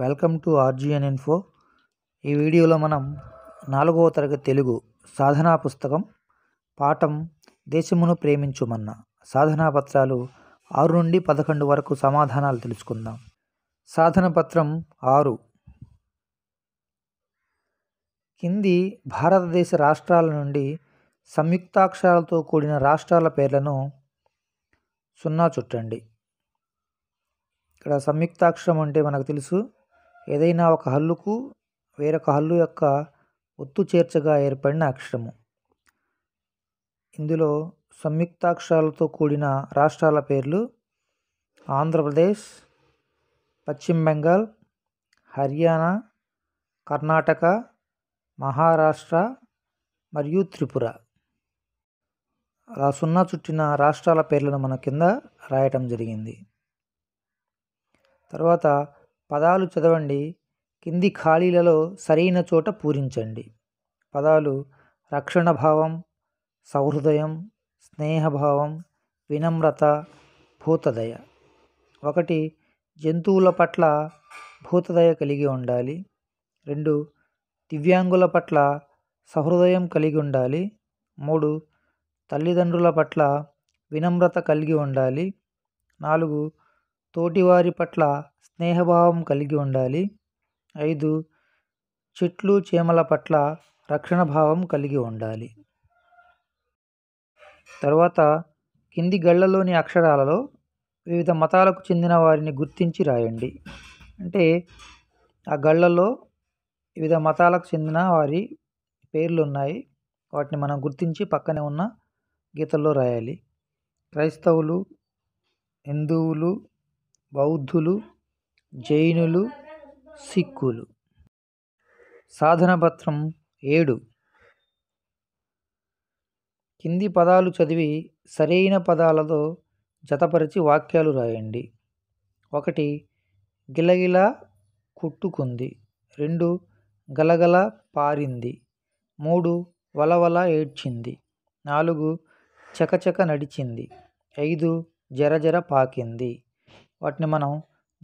welcome to RGN info ఈ వీడియోలో మనం నాలుగవ తరగతి తెలుగు సాధనా పుస్తకం పాఠం దేశమును ప్రేమించుమన్న సాధనా పత్రాలు ఆరు నుండి పదకొండు వరకు సమాధానాలు తెలుసుకుందాం సాధన పత్రం ఆరు కింది భారతదేశ రాష్ట్రాల నుండి సంయుక్తాక్షరాలతో కూడిన రాష్ట్రాల పేర్లను సున్నా చుట్టండి ఇక్కడ సంయుక్తాక్షరం అంటే మనకు తెలుసు ఏదైనా ఒక హల్లుకు వేరొక హల్లు యొక్క ఒత్తు చేర్చగా ఏర్పడిన అక్షరము ఇందులో సంయుక్తాక్షరాలతో కూడిన రాష్ట్రాల పేర్లు ఆంధ్రప్రదేశ్ పశ్చిమ బెంగాల్ హర్యానా కర్ణాటక మహారాష్ట్ర మరియు త్రిపుర అలా సున్నా చుట్టిన రాష్ట్రాల పేర్లను మన కింద రాయటం జరిగింది తర్వాత పదాలు చదవండి కింది ఖాళీలలో సరైన చోట పూరించండి పదాలు రక్షణ భావం సౌహృదయం స్నేహభావం వినమ్రత భూతదయ ఒకటి జంతువుల పట్ల భూతదయ కలిగి ఉండాలి రెండు దివ్యాంగుల పట్ల సహృదయం కలిగి ఉండాలి మూడు తల్లిదండ్రుల పట్ల వినమ్రత కలిగి ఉండాలి నాలుగు తోటివారి పట్ల స్నేహభావం కలిగి ఉండాలి ఐదు చెట్లు చేమల పట్ల రక్షణ భావం కలిగి ఉండాలి తర్వాత కింది గళ్ళలోని అక్షరాలలో వివిధ మతాలకు చెందిన వారిని గుర్తించి రాయండి అంటే ఆ గళ్ళలో వివిధ మతాలకు చెందిన వారి పేర్లు ఉన్నాయి వాటిని మనం గుర్తించి పక్కనే ఉన్న గీతల్లో రాయాలి క్రైస్తవులు హిందువులు బౌద్ధులు జైనులు సిక్కులు సాధనపత్రం ఏడు కింది పదాలు చదివి సరైన పదాలతో జతపరిచి వాక్యాలు రాయండి ఒకటి గిలగిల కుట్టుకుంది రెండు గలగల పారింది మూడు వలవల ఏడ్చింది నాలుగు చకచక నడిచింది ఐదు జరజర పాకింది వాటిని మనం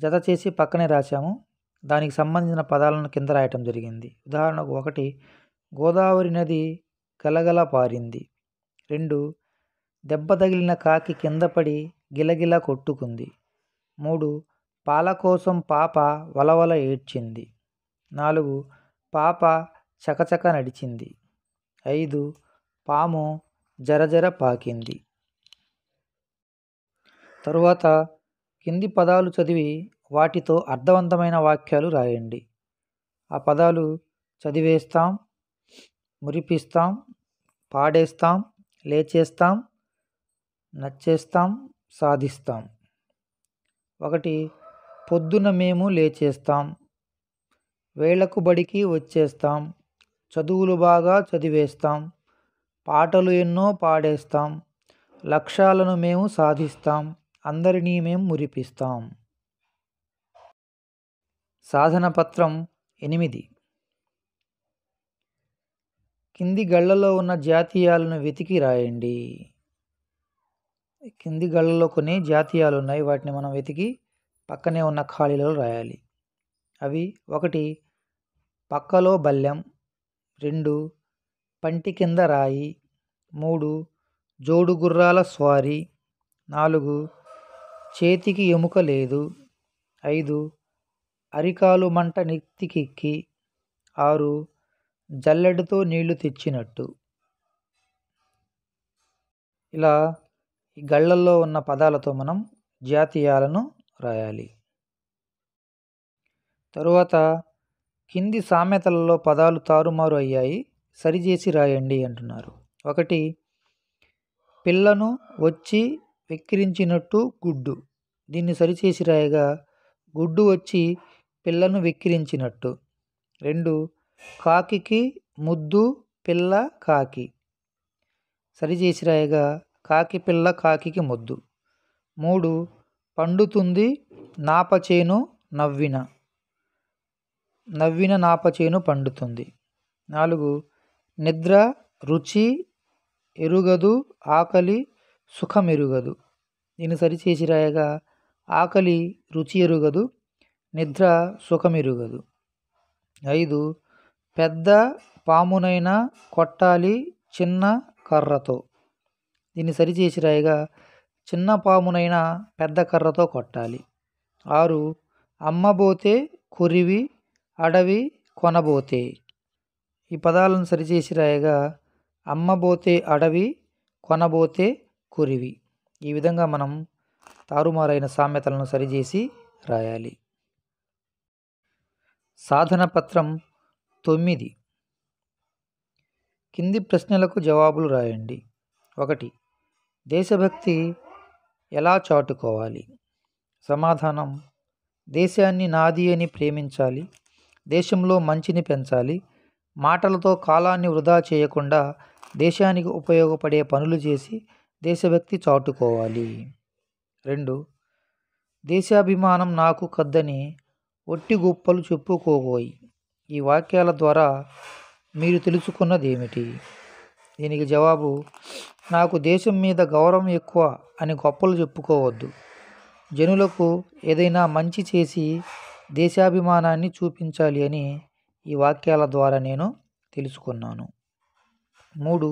జత చేసి పక్కనే రాశాము దానికి సంబంధించిన పదాలను కింద రాయటం జరిగింది ఉదాహరణకు ఒకటి గోదావరి నది గలగల పారింది రెండు దెబ్బ తగిలిన కాకి కింద పడి గిలగిల కొట్టుకుంది మూడు పాల కోసం పాప వలవల ఏడ్చింది నాలుగు పాప చకచక నడిచింది ఐదు పాము జరజర పాకింది తరువాత కింది పదాలు చదివి వాటితో అర్థవంతమైన వాక్యాలు రాయండి ఆ పదాలు చదివేస్తాం మురిపిస్తాం పాడేస్తాం లేచేస్తాం నచ్చేస్తాం సాధిస్తాం ఒకటి పొద్దున మేము లేచేస్తాం వేళకు బడికి వచ్చేస్తాం చదువులు బాగా చదివేస్తాం పాటలు ఎన్నో పాడేస్తాం లక్ష్యాలను మేము సాధిస్తాం అందరినీ మేము మురిపిస్తాం సాధనపత్రం ఎనిమిది కింది గళ్ళలో ఉన్న జాతీయాలను వెతికి రాయండి కింది గళ్ళలో కొన్ని జాతీయాలు ఉన్నాయి వాటిని మనం వెతికి పక్కనే ఉన్న ఖాళీలలో రాయాలి అవి ఒకటి పక్కలో బల్లెం రెండు పంటి కింద రాయి మూడు జోడు గుర్రాల స్వారీ నాలుగు చేతికి ఎముక లేదు ఐదు అరికాలు మంట నెత్తికెక్కి ఆరు జల్లెడతో నీళ్లు తెచ్చినట్టు ఇలా ఈ గళ్ళల్లో ఉన్న పదాలతో మనం జాతీయాలను రాయాలి తరువాత కింది సామెతలలో పదాలు తారుమారు అయ్యాయి సరిచేసి రాయండి అంటున్నారు ఒకటి పిల్లను వచ్చి వెక్కిరించినట్టు గుడ్డు దీన్ని సరిచేసి రాయగా గుడ్డు వచ్చి పిల్లను వెక్కిరించినట్టు రెండు కాకి ముద్దు పిల్ల కాకి సరిచేసి రాయగా కాకి పిల్ల కాకి ముద్దు మూడు పండుతుంది నాపచేను నవ్విన నవ్విన నాపచేను పండుతుంది నాలుగు నిద్ర రుచి ఎరుగదు ఆకలి సుఖమెరుగదు దీన్ని సరిచేసి రాయగా ఆకలి రుచి ఎరుగదు నిద్ర సుఖమెరుగదు ఐదు పెద్ద పామునైనా కొట్టాలి చిన్న కర్రతో దీన్ని సరిచేసి రాయగా చిన్న పామునైనా పెద్ద కర్రతో కొట్టాలి ఆరు అమ్మబోతే కొరివి అడవి కొనబోతే ఈ పదాలను సరిచేసి రాయగా అమ్మబోతే అడవి కొనబోతే కురివి ఈ విధంగా మనం తారుమారైన సామెతలను సరిచేసి రాయాలి సాధన పత్రం తొమ్మిది కింది ప్రశ్నలకు జవాబులు రాయండి ఒకటి దేశభక్తి ఎలా చాటుకోవాలి సమాధానం దేశాన్ని నాది అని ప్రేమించాలి దేశంలో మంచిని పెంచాలి మాటలతో కాలాన్ని వృధా చేయకుండా దేశానికి ఉపయోగపడే పనులు చేసి దేశభక్తి చాటుకోవాలి రెండు దేశాభిమానం నాకు కద్దని ఒట్టి గొప్పలు చెప్పుకోబోయి ఈ వాక్యాల ద్వారా మీరు తెలుసుకున్నదేమిటి దీనికి జవాబు నాకు దేశం మీద గౌరవం ఎక్కువ అని గొప్పలు చెప్పుకోవద్దు జనులకు ఏదైనా మంచి చేసి దేశాభిమానాన్ని చూపించాలి అని ఈ వాక్యాల ద్వారా నేను తెలుసుకున్నాను మూడు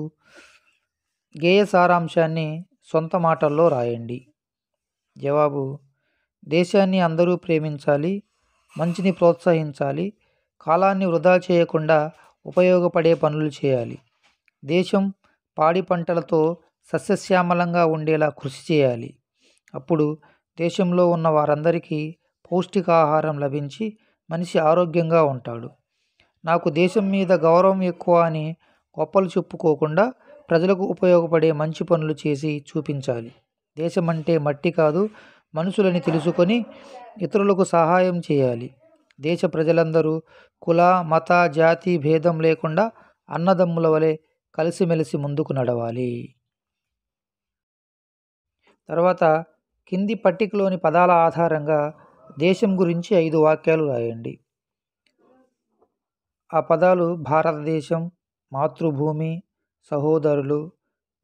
గేయ సారాంశాన్ని సొంత మాటల్లో రాయండి జవాబు దేశాన్ని అందరూ ప్రేమించాలి మంచిని ప్రోత్సహించాలి కాలాన్ని వృధా చేయకుండా ఉపయోగపడే పనులు చేయాలి దేశం పాడి పంటలతో సస్యశ్యామలంగా ఉండేలా కృషి చేయాలి అప్పుడు దేశంలో ఉన్న వారందరికీ పౌష్టికాహారం లభించి మనిషి ఆరోగ్యంగా ఉంటాడు నాకు దేశం మీద గౌరవం ఎక్కువ అని గొప్పలు చెప్పుకోకుండా ప్రజలకు ఉపయోగపడే మంచి పనులు చేసి చూపించాలి దేశమంటే మట్టి కాదు మనుషులని తెలుసుకొని ఇతరులకు సహాయం చేయాలి దేశ ప్రజలందరూ కుల మత జాతి భేదం లేకుండా అన్నదమ్ముల వలె కలిసిమెలిసి ముందుకు నడవాలి తర్వాత కింది పట్టికలోని పదాల ఆధారంగా దేశం గురించి ఐదు వాక్యాలు రాయండి ఆ పదాలు భారతదేశం మాతృభూమి సహోదరులు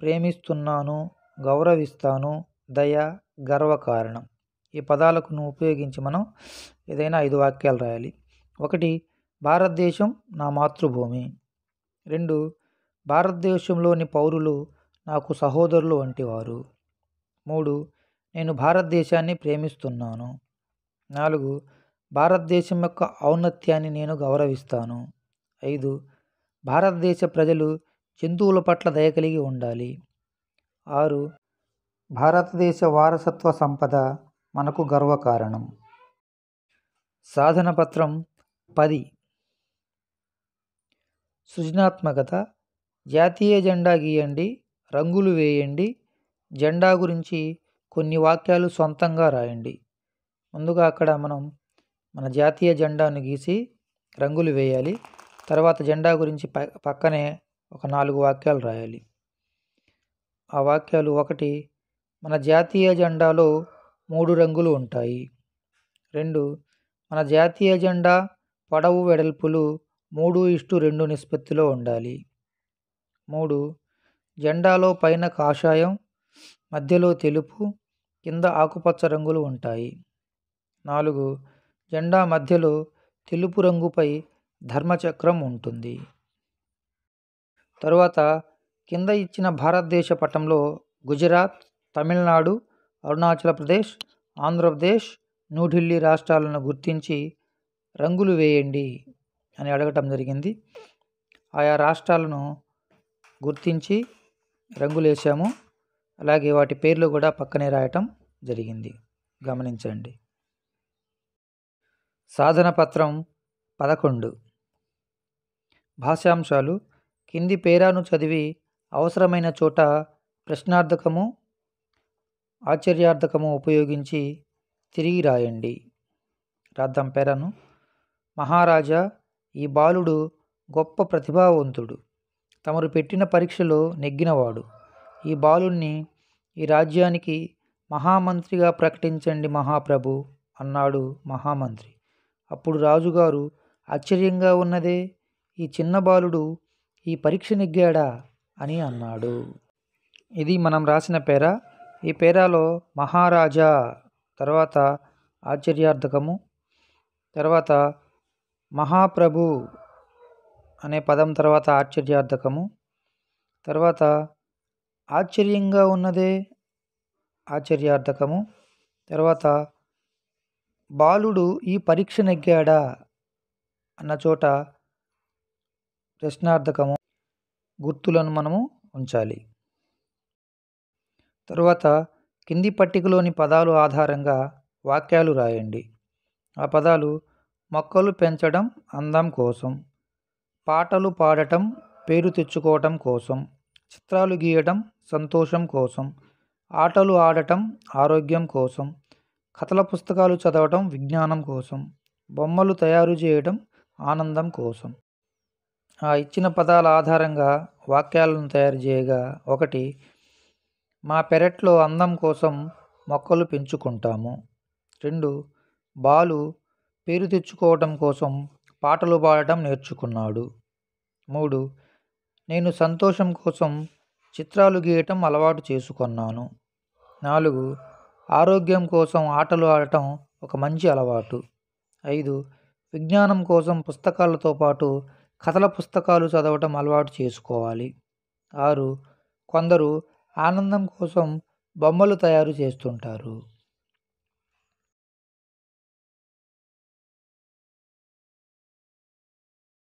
ప్రేమిస్తున్నాను గౌరవిస్తాను దయ గర్వకారణం ఈ పదాలకును ఉపయోగించి మనం ఏదైనా ఐదు వాక్యాలు రాయాలి ఒకటి భారతదేశం నా మాతృభూమి రెండు భారతదేశంలోని పౌరులు నాకు సహోదరులు వంటివారు మూడు నేను భారతదేశాన్ని ప్రేమిస్తున్నాను నాలుగు భారతదేశం యొక్క ఔన్నత్యాన్ని నేను గౌరవిస్తాను ఐదు భారతదేశ ప్రజలు జంతువుల పట్ల దయ కలిగి ఉండాలి ఆరు భారతదేశ వారసత్వ సంపద మనకు గర్వకారణం సాధన పత్రం పది సృజనాత్మకత జాతీయ జెండా గీయండి రంగులు వేయండి జెండా గురించి కొన్ని వాక్యాలు సొంతంగా రాయండి ముందుగా అక్కడ మనం మన జాతీయ జెండాను గీసి రంగులు వేయాలి తర్వాత జెండా గురించి పక్కనే ఒక నాలుగు వాక్యాలు రాయాలి ఆ వాక్యాలు ఒకటి మన జాతీయ జెండాలో మూడు రంగులు ఉంటాయి రెండు మన జాతీయ జెండా పొడవు వెడల్పులు మూడు ఇష్టు రెండు నిష్పత్తిలో ఉండాలి మూడు జెండాలో పైన కాషాయం మధ్యలో తెలుపు కింద ఆకుపచ్చ రంగులు ఉంటాయి నాలుగు జెండా మధ్యలో తెలుపు రంగుపై ధర్మచక్రం ఉంటుంది తరువాత కింద ఇచ్చిన భారతదేశ పటంలో గుజరాత్ తమిళనాడు ప్రదేశ్ ఆంధ్రప్రదేశ్ న్యూఢిల్లీ రాష్ట్రాలను గుర్తించి రంగులు వేయండి అని అడగటం జరిగింది ఆయా రాష్ట్రాలను గుర్తించి రంగులు వేసాము అలాగే వాటి పేర్లు కూడా పక్కనే రాయటం జరిగింది గమనించండి సాధన పత్రం పదకొండు భాష్యాంశాలు కింది పేరాను చదివి అవసరమైన చోట ప్రశ్నార్థకము ఆశ్చర్యార్థకము ఉపయోగించి తిరిగి రాయండి రాద్దాం పేరాను మహారాజా ఈ బాలుడు గొప్ప ప్రతిభావంతుడు తమరు పెట్టిన పరీక్షలో నెగ్గినవాడు ఈ బాలుణ్ణి ఈ రాజ్యానికి మహామంత్రిగా ప్రకటించండి మహాప్రభు అన్నాడు మహామంత్రి అప్పుడు రాజుగారు ఆశ్చర్యంగా ఉన్నదే ఈ చిన్న బాలుడు ఈ పరీక్ష నెగ్గాడా అని అన్నాడు ఇది మనం రాసిన పేర ఈ పేరాలో మహారాజా తర్వాత ఆశ్చర్యార్థకము తర్వాత మహాప్రభు అనే పదం తర్వాత ఆశ్చర్యార్థకము తర్వాత ఆశ్చర్యంగా ఉన్నదే ఆశ్చర్యార్థకము తర్వాత బాలుడు ఈ పరీక్ష నెగ్గాడా అన్న చోట ప్రశ్నార్థకము గుర్తులను మనము ఉంచాలి తరువాత కింది పట్టికలోని పదాలు ఆధారంగా వాక్యాలు రాయండి ఆ పదాలు మొక్కలు పెంచడం అందం కోసం పాటలు పాడటం పేరు తెచ్చుకోవటం కోసం చిత్రాలు గీయటం సంతోషం కోసం ఆటలు ఆడటం ఆరోగ్యం కోసం కథల పుస్తకాలు చదవటం విజ్ఞానం కోసం బొమ్మలు తయారు చేయడం ఆనందం కోసం ఆ ఇచ్చిన పదాల ఆధారంగా వాక్యాలను తయారు చేయగా ఒకటి మా పెరట్లో అందం కోసం మొక్కలు పెంచుకుంటాము రెండు బాలు పేరు తెచ్చుకోవటం కోసం పాటలు పాడటం నేర్చుకున్నాడు మూడు నేను సంతోషం కోసం చిత్రాలు గీయటం అలవాటు చేసుకున్నాను నాలుగు ఆరోగ్యం కోసం ఆటలు ఆడటం ఒక మంచి అలవాటు ఐదు విజ్ఞానం కోసం పుస్తకాలతో పాటు కథల పుస్తకాలు చదవటం అలవాటు చేసుకోవాలి ఆరు కొందరు ఆనందం కోసం బొమ్మలు తయారు చేస్తుంటారు